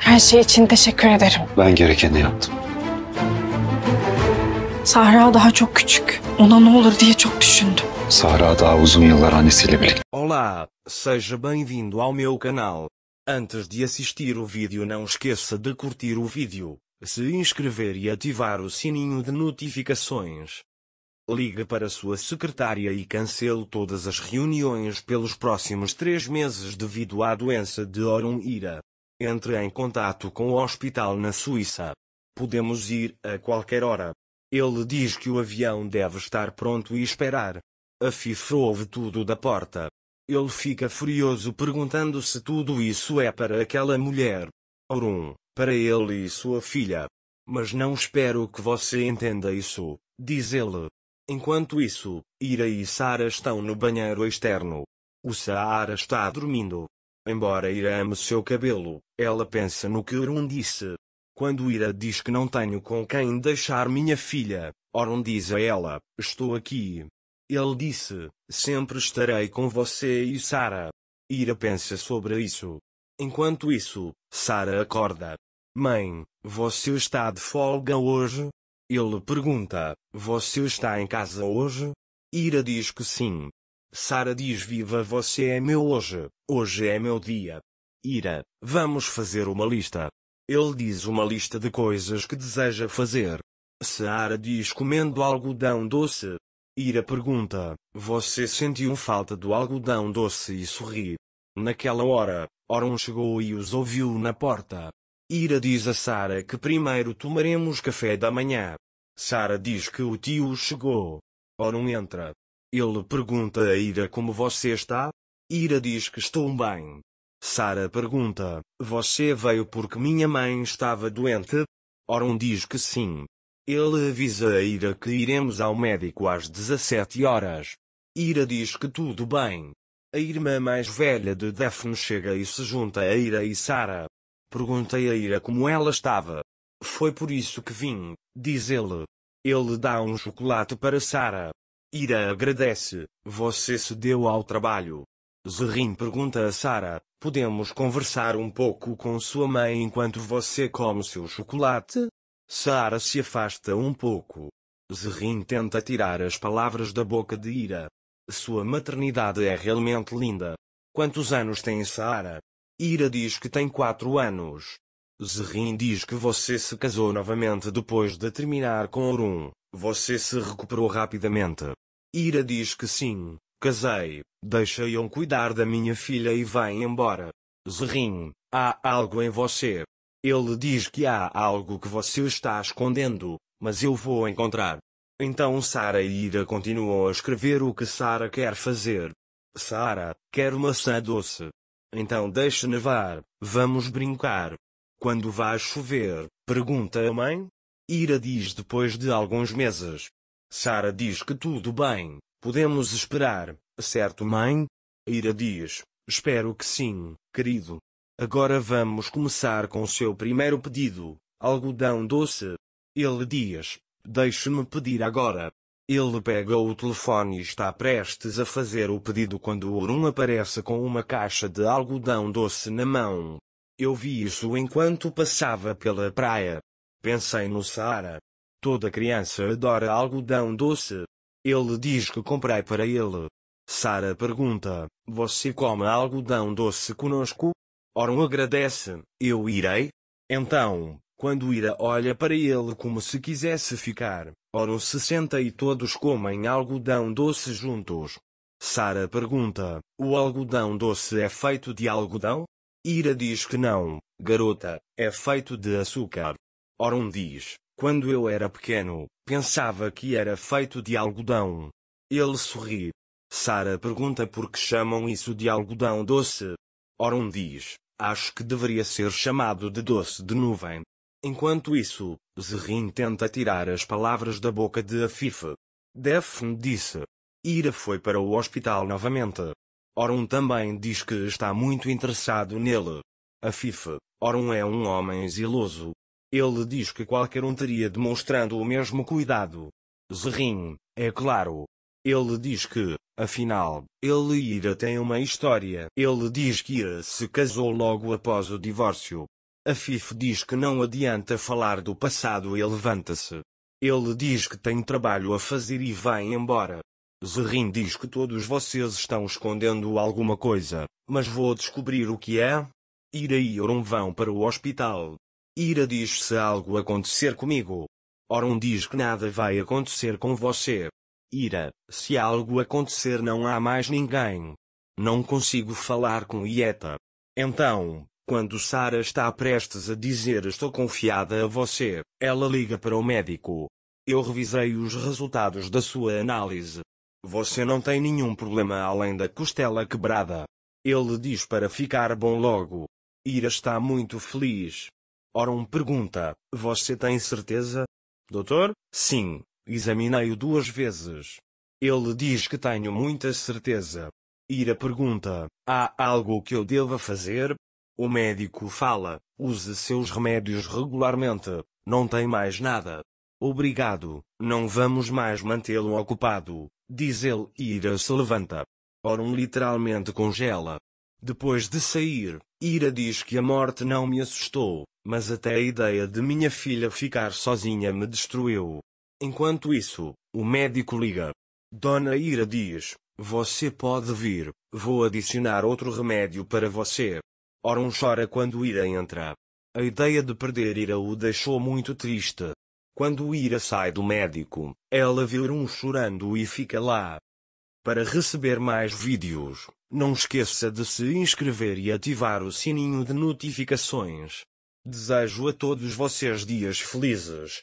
Her şey için teşekkür ederim. Ben gerekeni yaptım. Sahra daha çok küçük. Ona ne olur diye çok düşündüm. Sahra daha uzun yıllar annesiyle birlikte. Olá, seja bem-vindo ao meu canal. Antes de assistir o vídeo não esqueça de curtir o vídeo, se inscrever e ativar o sininho de notificações. Ligue para sua secretária e cancele todas as reuniões pelos próximos três meses devido à doença de Orun Ira. Entre em contato com o hospital na Suíça. Podemos ir a qualquer hora. Ele diz que o avião deve estar pronto e esperar. A Fifa ouve tudo da porta. Ele fica furioso perguntando se tudo isso é para aquela mulher. Aurum, para ele e sua filha. Mas não espero que você entenda isso, diz ele. Enquanto isso, Ira e Sara estão no banheiro externo. O Saara está dormindo. Embora Ira ame seu cabelo, ela pensa no que Orun disse. Quando Ira diz que não tenho com quem deixar minha filha, Orun diz a ela: Estou aqui. Ele disse: Sempre estarei com você e Sara. Ira pensa sobre isso. Enquanto isso, Sara acorda. Mãe, você está de folga hoje? Ele pergunta: Você está em casa hoje? Ira diz que sim. Sara diz: Viva você é meu hoje, hoje é meu dia. Ira, vamos fazer uma lista. Ele diz uma lista de coisas que deseja fazer. Seara diz comendo algodão doce. Ira pergunta, você sentiu falta do algodão doce e sorri. Naquela hora, Oron chegou e os ouviu na porta. Ira diz a Sara que primeiro tomaremos café da manhã. Sara diz que o tio chegou. Oron entra. Ele pergunta a Ira como você está. Ira diz que estou bem. Sara pergunta: Você veio porque minha mãe estava doente? Oron diz que sim. Ele avisa a Ira que iremos ao médico às 17 horas. Ira diz que tudo bem. A irmã mais velha de Daphne chega e se junta a Ira e Sara. Perguntei a Ira como ela estava. Foi por isso que vim, diz ele. Ele dá um chocolate para Sara. Ira agradece, você se deu ao trabalho. Zerim pergunta a Sara: Podemos conversar um pouco com sua mãe enquanto você come seu chocolate? Sara se afasta um pouco. Zerim tenta tirar as palavras da boca de Ira. Sua maternidade é realmente linda. Quantos anos tem Sara? Ira diz que tem quatro anos. Zerim diz que você se casou novamente depois de terminar com Orun. Você se recuperou rapidamente. Ira diz que sim, Casei, deixei-on cuidar da minha filha e vem embora. Zerrinho, há algo em você. Ele diz que há algo que você está escondendo, mas eu vou encontrar. Então Sara e Ira continuam a escrever o que Sara quer fazer. Sara, quer maçã doce. Então deixe nevar, vamos brincar. Quando vai chover? Pergunta a mãe. Ira diz depois de alguns meses. Sara diz que tudo bem, Podemos esperar, certo, mãe? Ira diz. espero que sim, querido. Agora vamos começar com seu primeiro pedido, algodão doce. Ele diz, deixe-me pedir agora. Ele pega o telefone e está prestes a fazer o pedido quando o Urum aparece com uma caixa de algodão doce na mão. Eu vi isso enquanto passava pela praia. Pensei no Saara. Toda criança adora algodão doce. Ele diz que comprei para ele. Sara pergunta: Você come algodão doce conosco? Oron agradece: Eu irei. Então, quando Ira olha para ele como se quisesse ficar, Oron se senta e todos comem algodão doce juntos. Sara pergunta: O algodão doce é feito de algodão? Ira diz que não, garota, é feito de açúcar. Oron diz: quando eu era pequeno, pensava que era feito de algodão. Ele sorri. Sara pergunta por que chamam isso de algodão doce. Orun diz, acho que deveria ser chamado de doce de nuvem. Enquanto isso, Zerrin tenta tirar as palavras da boca de Afife. Defne disse. Ira foi para o hospital novamente. Orun também diz que está muito interessado nele. Afife, Orun é um homem ziloso, ele diz que qualquer um teria demonstrando o mesmo cuidado. Zerrin, é claro. Ele diz que, afinal, ele e ira têm uma história. Ele diz que Ira se casou logo após o divórcio. A Fif diz que não adianta falar do passado e levanta-se. Ele diz que tem trabalho a fazer e vai embora. Zerrin diz que todos vocês estão escondendo alguma coisa, mas vou descobrir o que é. Ira e Oron vão para o hospital. Ira diz se algo acontecer comigo. Orum diz que nada vai acontecer com você. Ira, se algo acontecer não há mais ninguém. Não consigo falar com Ieta. Então, quando Sara está prestes a dizer estou confiada a você, ela liga para o médico. Eu revisei os resultados da sua análise. Você não tem nenhum problema além da costela quebrada. Ele diz para ficar bom logo. Ira está muito feliz. Oron pergunta: Você tem certeza? Doutor, sim, examinei-o duas vezes. Ele diz que tenho muita certeza. Ira pergunta: Há algo que eu deva fazer? O médico fala: Use seus remédios regularmente, não tem mais nada. Obrigado, não vamos mais mantê-lo ocupado, diz ele e Ira se levanta. Oron literalmente congela, depois de sair, Ira diz que a morte não me assustou, mas até a ideia de minha filha ficar sozinha me destruiu. Enquanto isso, o médico liga. Dona Ira diz: Você pode vir, vou adicionar outro remédio para você. Orum chora quando Ira entra. A ideia de perder Ira o deixou muito triste. Quando Ira sai do médico, ela vê Orum chorando e fica lá. Para receber mais vídeos, não esqueça de se inscrever e ativar o sininho de notificações. Desejo a todos vocês dias felizes